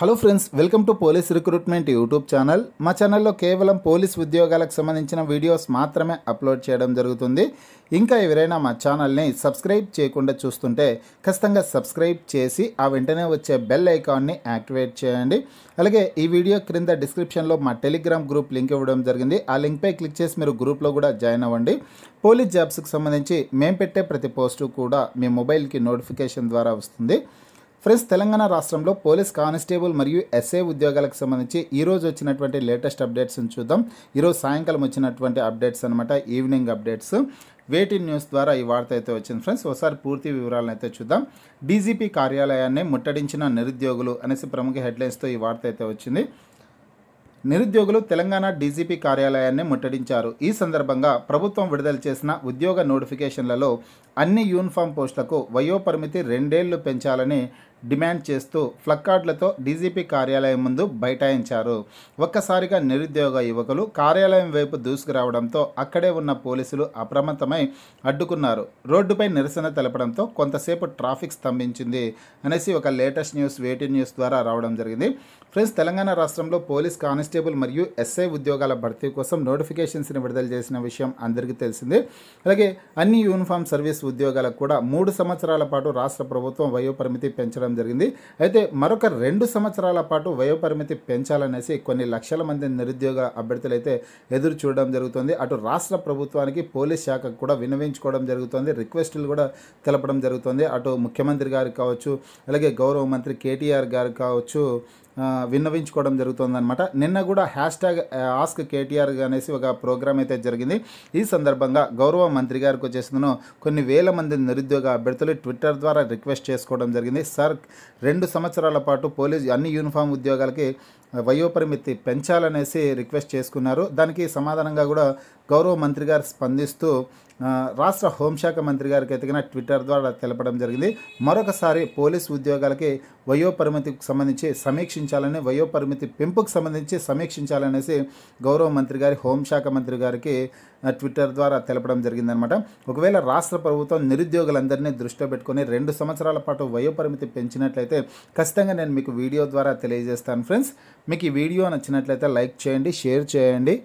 hello friends welcome to police recruitment YouTube channel మా ఛానల్లో కేవలం పోలీస్ ఉద్యోగాలకు సంబంధించిన వీడియోస్ మాత్రమే అప్లోడ్ చేయడం జరుగుతుంది ఇంకా ఎవరైనా మా ఛానల్ని సబ్స్క్రైబ్ చేయకుండా చూస్తుంటే ఖచ్చితంగా సబ్స్క్రైబ్ చేసి ఆ వెంటనే వచ్చే బెల్ ఐకాన్ని యాక్టివేట్ చేయండి అలాగే ఈ వీడియో క్రింద డిస్క్రిప్షన్లో మా టెలిగ్రామ్ గ్రూప్ లింక్ ఇవ్వడం జరిగింది ఆ లింక్పై క్లిక్ చేసి మీరు గ్రూప్లో కూడా జాయిన్ అవ్వండి పోలీస్ జాబ్స్కి సంబంధించి మేము పెట్టే ప్రతి పోస్టు కూడా మీ మొబైల్కి నోటిఫికేషన్ ద్వారా వస్తుంది ఫ్రెండ్స్ తెలంగాణ రాష్ట్రంలో పోలీస్ కానిస్టేబుల్ మరియు ఎస్ఏ ఉద్యోగాలకు సంబంధించి ఈరోజు వచ్చినటువంటి లేటెస్ట్ అప్డేట్స్ని చూద్దాం ఈరోజు సాయంకాలం వచ్చినటువంటి అప్డేట్స్ అనమాట ఈవినింగ్ అప్డేట్స్ వేటిన్ న్యూస్ ద్వారా ఈ వార్త అయితే వచ్చింది ఫ్రెండ్స్ ఒకసారి పూర్తి వివరాలను అయితే చూద్దాం డీజీపీ కార్యాలయాన్ని ముట్టడించిన నిరుద్యోగులు అనేసి ప్రముఖ హెడ్లైన్స్తో ఈ వార్త అయితే వచ్చింది నిరుద్యోగులు తెలంగాణ డీజీపీ కార్యాలయాన్ని ముట్టడించారు ఈ సందర్భంగా ప్రభుత్వం విడుదల చేసిన ఉద్యోగ నోటిఫికేషన్లలో అన్ని యూనిఫామ్ పోస్టులకు వయోపరిమితి రెండేళ్లు పెంచాలని డిమాండ్ చేస్తూ ఫ్లక్కార్డులతో డీజీపీ కార్యాలయం ముందు బైఠాయించారు ఒక్కసారిగా నిరుద్యోగ యువకులు కార్యాలయం వైపు దూసుకురావడంతో అక్కడే ఉన్న పోలీసులు అప్రమత్తమై అడ్డుకున్నారు రోడ్డుపై నిరసన తెలపడంతో కొంతసేపు ట్రాఫిక్ స్తంభించింది అనేసి ఒక లేటెస్ట్ న్యూస్ వేటీ న్యూస్ ద్వారా రావడం జరిగింది ఫ్రెండ్స్ తెలంగాణ రాష్ట్రంలో పోలీస్ కానిస్టేబుల్ మరియు ఎస్ఐ ఉద్యోగాల భర్తీ కోసం నోటిఫికేషన్స్ని విడుదల చేసిన విషయం అందరికీ తెలిసిందే అలాగే అన్ని యూనిఫామ్ సర్వీస్ ఉద్యోగాలకు కూడా మూడు సంవత్సరాల పాటు రాష్ట్ర ప్రభుత్వం వయోపరిమితి పెంచడం జరిగింది అయితే మరొక రెండు సంవత్సరాల పాటు వయోపరిమితి పెంచాలనేసి కొన్ని లక్షల మంది నిరుద్యోగ అభ్యర్థులు అయితే ఎదురు చూడడం జరుగుతుంది అటు రాష్ట్ర ప్రభుత్వానికి పోలీస్ శాఖకు కూడా వినవించుకోవడం జరుగుతుంది రిక్వెస్టులు కూడా తెలపడం జరుగుతుంది అటు ముఖ్యమంత్రి గారు కావచ్చు అలాగే గౌరవ మంత్రి కేటీఆర్ గారు కావచ్చు విన్నవించుకోవడం అనమాట నిన్న కూడా హ్యాష్ ట్యాగ్ ఆస్క్ కేటీఆర్ అనేసి ఒక ప్రోగ్రామ్ అయితే జరిగింది ఈ సందర్భంగా గౌరవ మంత్రి గారికి వచ్చేసిందను కొన్ని వేల మంది నిరుద్యోగ అభ్యర్థులు ట్విట్టర్ ద్వారా రిక్వెస్ట్ చేసుకోవడం జరిగింది సార్ రెండు సంవత్సరాల పాటు పోలీసు అన్ని యూనిఫామ్ ఉద్యోగాలకి వయోపరిమితి పెంచాలనేసి రిక్వెస్ట్ చేసుకున్నారు దానికి సమాధానంగా కూడా గౌరవ మంత్రి గారు స్పందిస్తూ రాష్ట్ర హోంశాఖ మంత్రి గారికి ఎతికిన ట్విట్టర్ ద్వారా తెలపడం జరిగింది మరొకసారి పోలీస్ ఉద్యోగాలకి వయోపరిమితికి సంబంధించి సమీక్షించాలని వయోపరిమితి పెంపుకు సంబంధించి సమీక్షించాలనేసి గౌరవ మంత్రి గారి హోంశాఖ మంత్రి గారికి ట్విట్టర్ ద్వారా తెలపడం జరిగిందనమాట ఒకవేళ రాష్ట్ర ప్రభుత్వం నిరుద్యోగులందరినీ దృష్టిలో పెట్టుకొని రెండు సంవత్సరాల పాటు వయోపరిమితి పెంచినట్లయితే ఖచ్చితంగా నేను మీకు వీడియో ద్వారా తెలియజేస్తాను ఫ్రెండ్స్ మీకు ఈ వీడియో నచ్చినట్లయితే లైక్ చేయండి షేర్ చేయండి